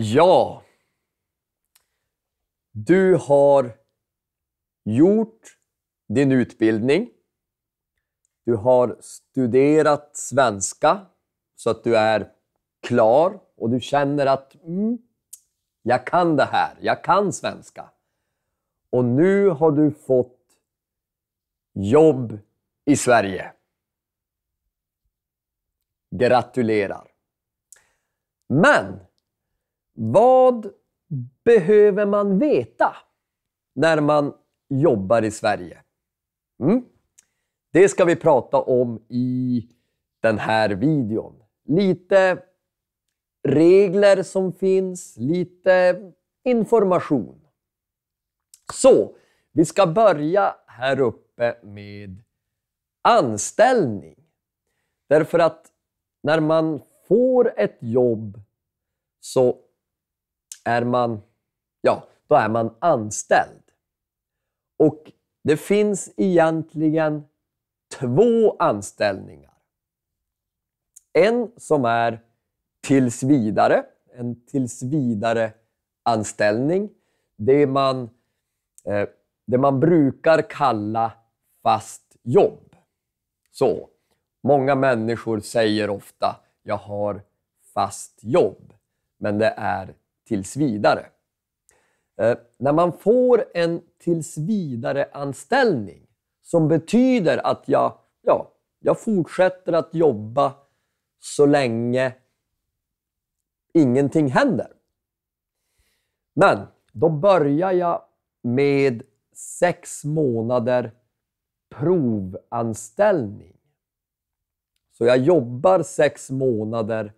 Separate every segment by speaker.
Speaker 1: Ja, du har gjort din utbildning. Du har studerat svenska så att du är klar och du känner att mm, jag kan det här, jag kan svenska. Och nu har du fått jobb i Sverige. Gratulerar! Men vad behöver man veta när man jobbar i Sverige? Mm. Det ska vi prata om i den här videon. Lite regler som finns, lite information. Så, vi ska börja här uppe med anställning. Därför att när man får ett jobb så är man, ja, då är man anställd. Och det finns egentligen två anställningar. En som är tills vidare, en tills vidare anställning. Det man, eh, det man brukar kalla fast jobb. Så, Många människor säger ofta ”jag har fast jobb”, men det är tills vidare. Eh, när man får en tills vidare anställning som betyder att jag, ja, jag fortsätter att jobba så länge ingenting händer. Men då börjar jag med sex månader provanställning. Så jag jobbar sex månader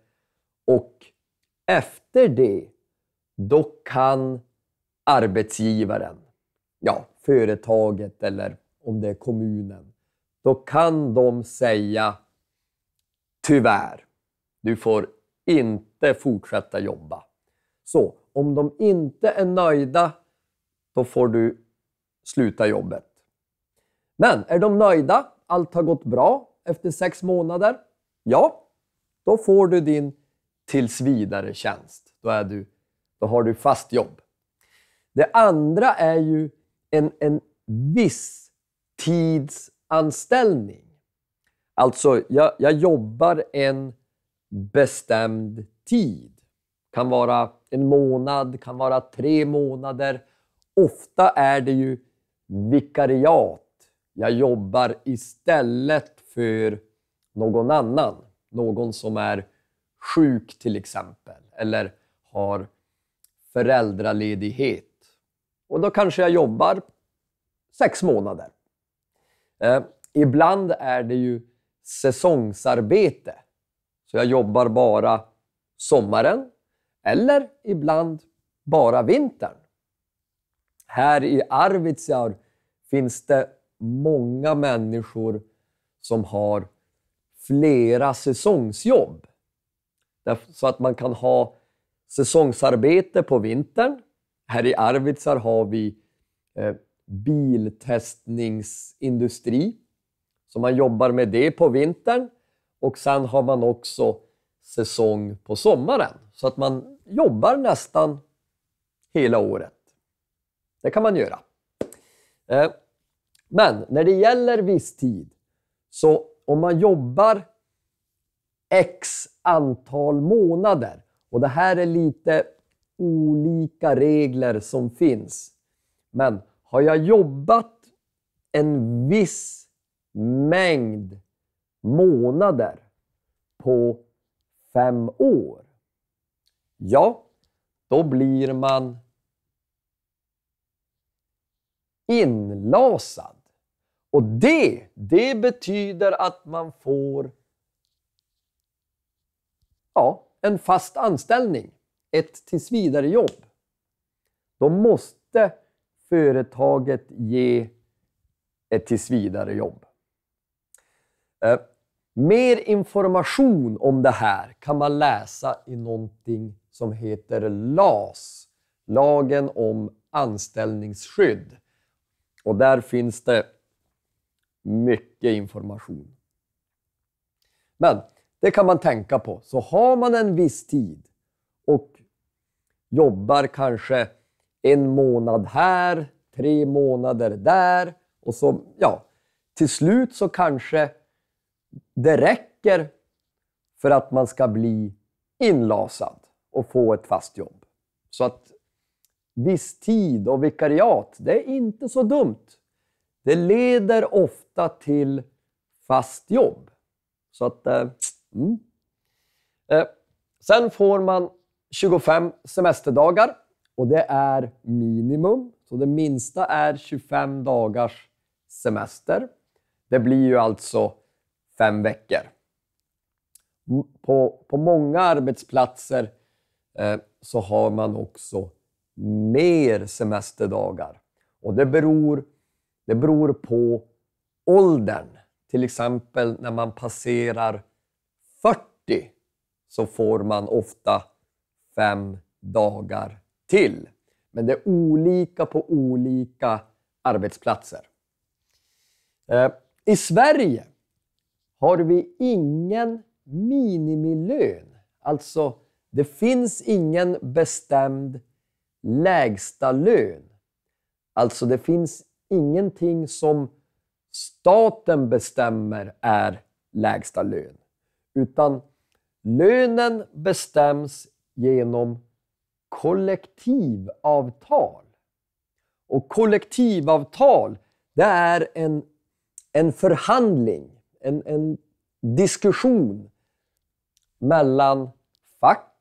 Speaker 1: och efter det Dock kan arbetsgivaren, ja, företaget eller om det är kommunen, då kan de säga tyvärr, du får inte fortsätta jobba. Så om de inte är nöjda, då får du sluta jobbet. Men är de nöjda, allt har gått bra efter sex månader, ja, då får du din tillsvidare-tjänst. Då är du då har du fast jobb. Det andra är ju en, en viss tidsanställning. Alltså, jag, jag jobbar en bestämd tid. kan vara en månad, kan vara tre månader. Ofta är det ju vikariat. Jag jobbar istället för någon annan. Någon som är sjuk till exempel, eller har föräldraledighet. Och då kanske jag jobbar sex månader. Eh, ibland är det ju säsongsarbete. Så jag jobbar bara sommaren eller ibland bara vintern. Här i Arvidsjaur finns det många människor som har flera säsongsjobb. Så att man kan ha säsongsarbete på vintern. Här i Arvidsjaur har vi eh, biltestningsindustri. Så man jobbar med det på vintern och sen har man också säsong på sommaren. Så att man jobbar nästan hela året. Det kan man göra. Eh, men när det gäller viss tid, så om man jobbar x antal månader och det här är lite olika regler som finns. Men har jag jobbat en viss mängd månader på fem år? Ja, då blir man inlasad. Och det, det betyder att man får ja, en fast anställning, ett tillsvidarejobb, då måste företaget ge ett tillsvidarejobb. Eh, mer information om det här kan man läsa i någonting som heter LAS, lagen om anställningsskydd. Och där finns det mycket information. Men det kan man tänka på. Så har man en viss tid och jobbar kanske en månad här, tre månader där och så, ja, till slut så kanske det räcker för att man ska bli inlasad och få ett fast jobb. Så att viss tid och vikariat, det är inte så dumt. Det leder ofta till fast jobb. Så att eh, Mm. Eh, sen får man 25 semesterdagar och det är minimum. Så det minsta är 25 dagars semester. Det blir ju alltså fem veckor. På, på många arbetsplatser eh, så har man också mer semesterdagar. Och det beror, det beror på åldern. Till exempel när man passerar 40 så får man ofta fem dagar till. Men det är olika på olika arbetsplatser. Eh, I Sverige har vi ingen minimilön. Alltså, det finns ingen bestämd lägsta lön. Alltså, det finns ingenting som staten bestämmer är lägsta lön utan lönen bestäms genom kollektivavtal. Och kollektivavtal, det är en, en förhandling, en, en diskussion mellan fack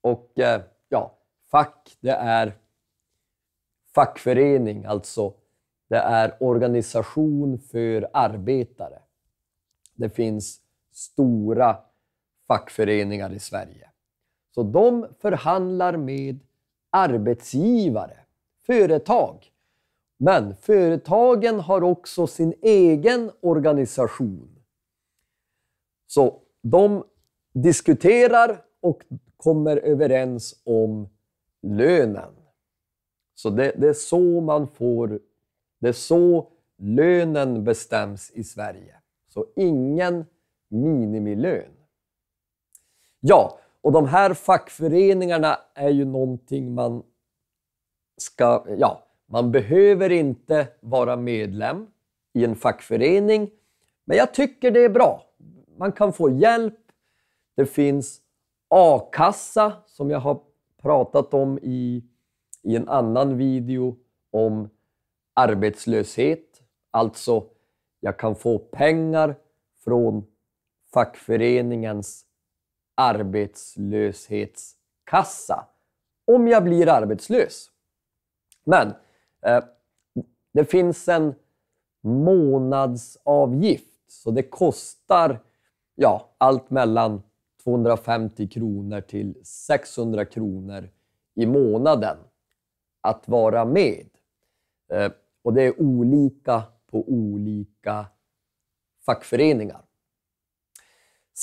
Speaker 1: och eh, ja, fack det är fackförening, alltså det är organisation för arbetare. Det finns stora fackföreningar i Sverige. Så de förhandlar med arbetsgivare, företag. Men företagen har också sin egen organisation. Så de diskuterar och kommer överens om lönen. Så det, det, är så man får... Det är så lönen bestäms i Sverige. Så ingen minimilön. Ja, och de här fackföreningarna är ju någonting man ska... Ja, man behöver inte vara medlem i en fackförening, men jag tycker det är bra. Man kan få hjälp. Det finns a-kassa som jag har pratat om i, i en annan video om arbetslöshet. Alltså, jag kan få pengar från fackföreningens arbetslöshetskassa om jag blir arbetslös. Men eh, det finns en månadsavgift så det kostar ja, allt mellan 250 kronor till 600 kronor i månaden att vara med. Eh, och det är olika på olika fackföreningar.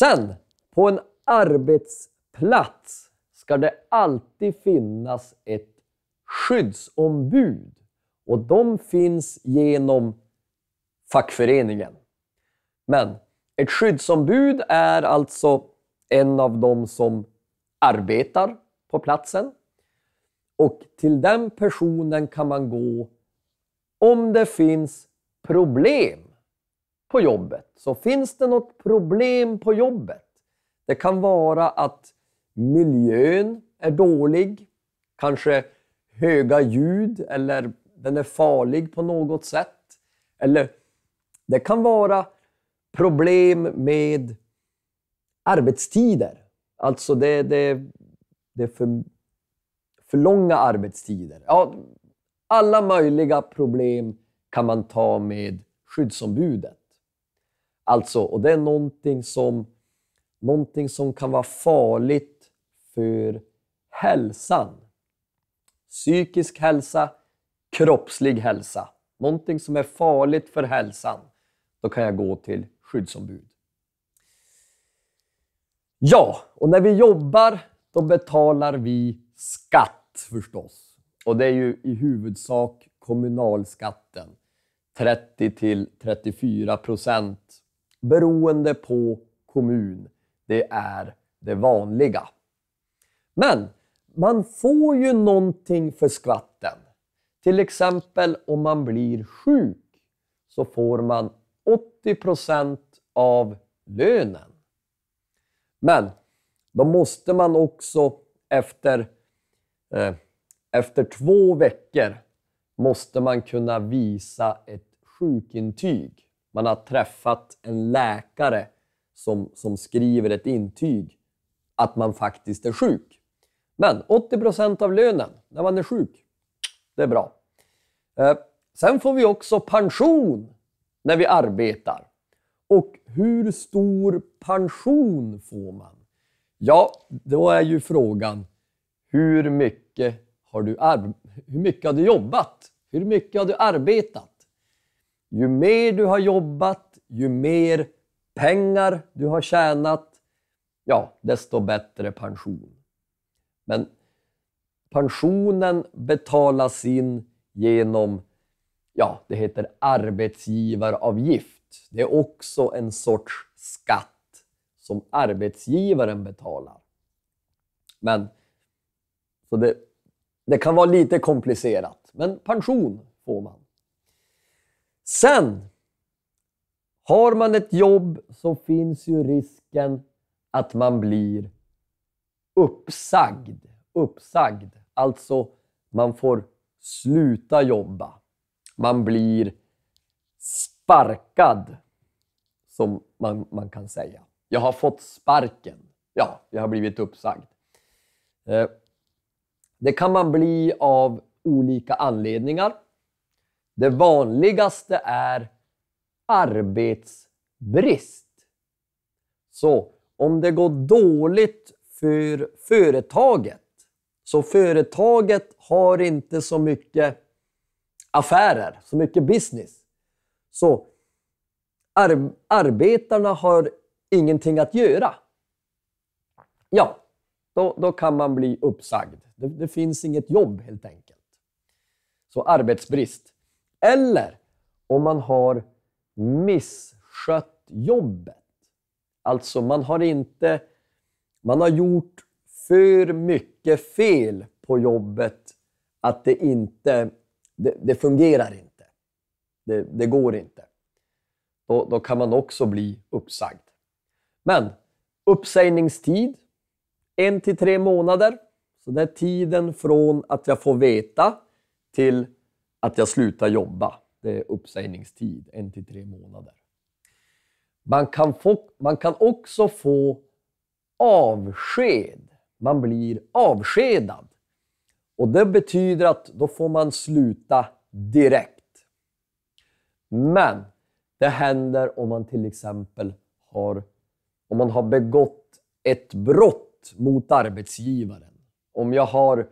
Speaker 1: Sen, på en arbetsplats ska det alltid finnas ett skyddsombud och de finns genom fackföreningen. Men ett skyddsombud är alltså en av de som arbetar på platsen och till den personen kan man gå om det finns problem på jobbet. Så finns det något problem på jobbet? Det kan vara att miljön är dålig, kanske höga ljud eller den är farlig på något sätt. Eller det kan vara problem med arbetstider. Alltså det, det, det är för, för långa arbetstider. Ja, alla möjliga problem kan man ta med skyddsombudet. Alltså, och det är någonting som, någonting som kan vara farligt för hälsan. Psykisk hälsa, kroppslig hälsa. Någonting som är farligt för hälsan. Då kan jag gå till skyddsombud. Ja, och när vi jobbar då betalar vi skatt förstås. Och det är ju i huvudsak kommunalskatten. 30 till 34 procent beroende på kommun. Det är det vanliga. Men man får ju någonting för skatten. Till exempel om man blir sjuk så får man 80 av lönen. Men då måste man också efter, eh, efter två veckor måste man kunna visa ett sjukintyg. Man har träffat en läkare som, som skriver ett intyg att man faktiskt är sjuk. Men 80 av lönen när man är sjuk, det är bra. Eh, sen får vi också pension när vi arbetar. Och hur stor pension får man? Ja, då är ju frågan hur mycket har du, hur mycket har du jobbat? Hur mycket har du arbetat? ju mer du har jobbat, ju mer pengar du har tjänat, ja, desto bättre pension. Men pensionen betalas in genom, ja, det heter arbetsgivaravgift. Det är också en sorts skatt som arbetsgivaren betalar. Men så det, det kan vara lite komplicerat, men pension får man. Sen har man ett jobb så finns ju risken att man blir uppsagd. Uppsagd, alltså man får sluta jobba. Man blir sparkad, som man, man kan säga. Jag har fått sparken. Ja, jag har blivit uppsagd. Eh, det kan man bli av olika anledningar. Det vanligaste är arbetsbrist. Så om det går dåligt för företaget, så företaget har inte så mycket affärer, så mycket business. Så ar arbetarna har ingenting att göra. Ja, då, då kan man bli uppsagd. Det, det finns inget jobb helt enkelt. Så arbetsbrist. Eller om man har misskött jobbet. Alltså, man har inte... Man har gjort för mycket fel på jobbet att det inte... Det, det fungerar inte. Det, det, går inte. Då, då kan man också bli uppsagd. Men uppsägningstid, en till tre månader. Så det är tiden från att jag får veta till att jag slutar jobba. Det är uppsägningstid, en till tre månader. Man kan, få, man kan också få avsked. Man blir avskedad. Och Det betyder att då får man sluta direkt. Men det händer om man till exempel har, om man har begått ett brott mot arbetsgivaren. Om jag har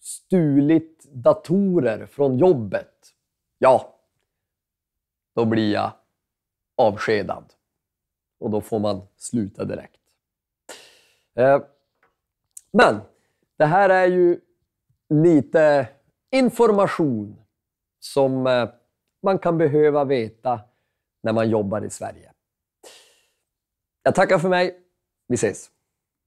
Speaker 1: stulit datorer från jobbet. Ja, då blir jag avskedad. Och då får man sluta direkt. Eh, men det här är ju lite information som eh, man kan behöva veta när man jobbar i Sverige. Jag tackar för mig. Vi ses!